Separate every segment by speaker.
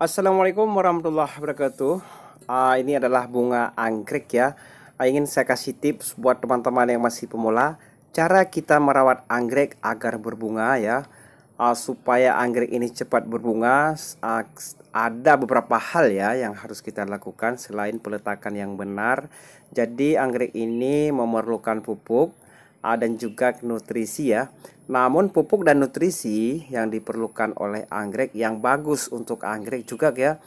Speaker 1: Assalamualaikum warahmatullahi wabarakatuh. Uh, ini adalah bunga anggrek ya. Uh, ingin saya kasih tips buat teman-teman yang masih pemula, cara kita merawat anggrek agar berbunga ya. Uh, supaya anggrek ini cepat berbunga, uh, ada beberapa hal ya yang harus kita lakukan selain peletakan yang benar. Jadi anggrek ini memerlukan pupuk Ah, dan juga nutrisi ya. Namun pupuk dan nutrisi yang diperlukan oleh anggrek yang bagus untuk anggrek juga ya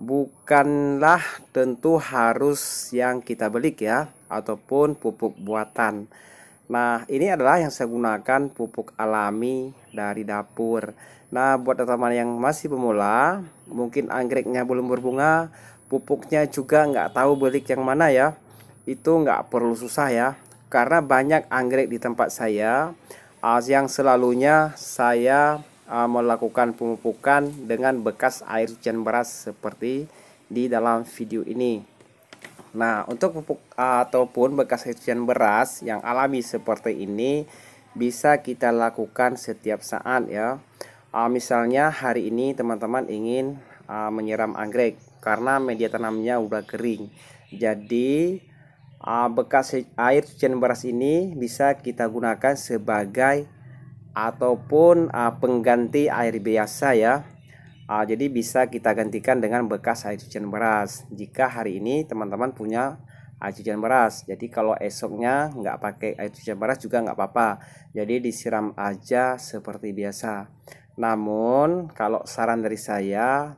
Speaker 1: bukanlah tentu harus yang kita beli ya ataupun pupuk buatan. Nah, ini adalah yang saya gunakan pupuk alami dari dapur. Nah, buat teman-teman yang masih pemula, mungkin anggreknya belum berbunga, pupuknya juga nggak tahu belik yang mana ya. Itu nggak perlu susah ya karena banyak anggrek di tempat saya uh, yang selalunya saya uh, melakukan pemupukan dengan bekas air hujan beras seperti di dalam video ini. Nah, untuk pupuk uh, ataupun bekas air hujan beras yang alami seperti ini bisa kita lakukan setiap saat ya. Uh, misalnya hari ini teman-teman ingin uh, menyiram anggrek karena media tanamnya udah kering. Jadi Ah, bekas air cucian beras ini bisa kita gunakan sebagai ataupun ah, pengganti air biasa ya ah, jadi bisa kita gantikan dengan bekas air cucian beras jika hari ini teman-teman punya air cucian beras jadi kalau esoknya nggak pakai air cucian beras juga nggak apa-apa jadi disiram aja seperti biasa namun kalau saran dari saya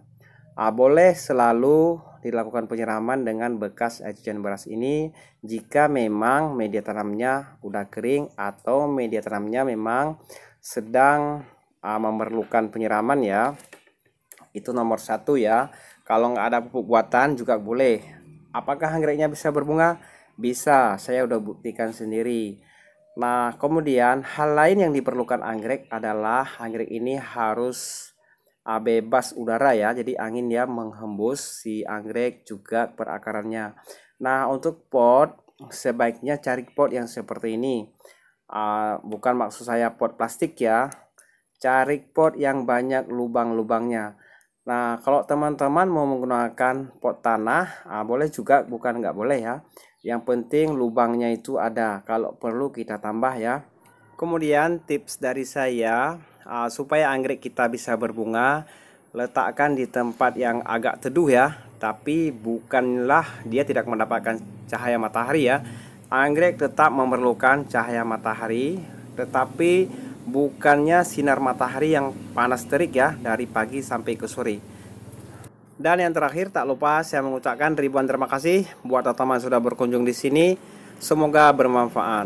Speaker 1: boleh selalu dilakukan penyiraman dengan bekas cucian beras ini jika memang media tanamnya udah kering atau media tanamnya memang sedang uh, memerlukan penyiraman ya itu nomor satu ya kalau nggak ada pupuk buatan juga boleh apakah anggreknya bisa berbunga bisa saya udah buktikan sendiri nah kemudian hal lain yang diperlukan anggrek adalah anggrek ini harus Ah, bebas udara ya. Jadi angin ya menghembus si anggrek juga perakarannya. Nah, untuk pot sebaiknya cari pot yang seperti ini. Uh, bukan maksud saya pot plastik ya. Cari pot yang banyak lubang-lubangnya. Nah, kalau teman-teman mau menggunakan pot tanah, uh, boleh juga, bukan nggak boleh ya. Yang penting lubangnya itu ada. Kalau perlu kita tambah ya. Kemudian tips dari saya ah, supaya anggrek kita bisa berbunga, letakkan di tempat yang agak teduh ya, tapi bukanlah dia tidak mendapatkan cahaya matahari ya. Anggrek tetap memerlukan cahaya matahari, tetapi bukannya sinar matahari yang panas terik ya dari pagi sampai ke sore. Dan yang terakhir tak lupa saya mengucapkan ribuan terima kasih buat teman-teman sudah berkunjung di sini. Semoga bermanfaat.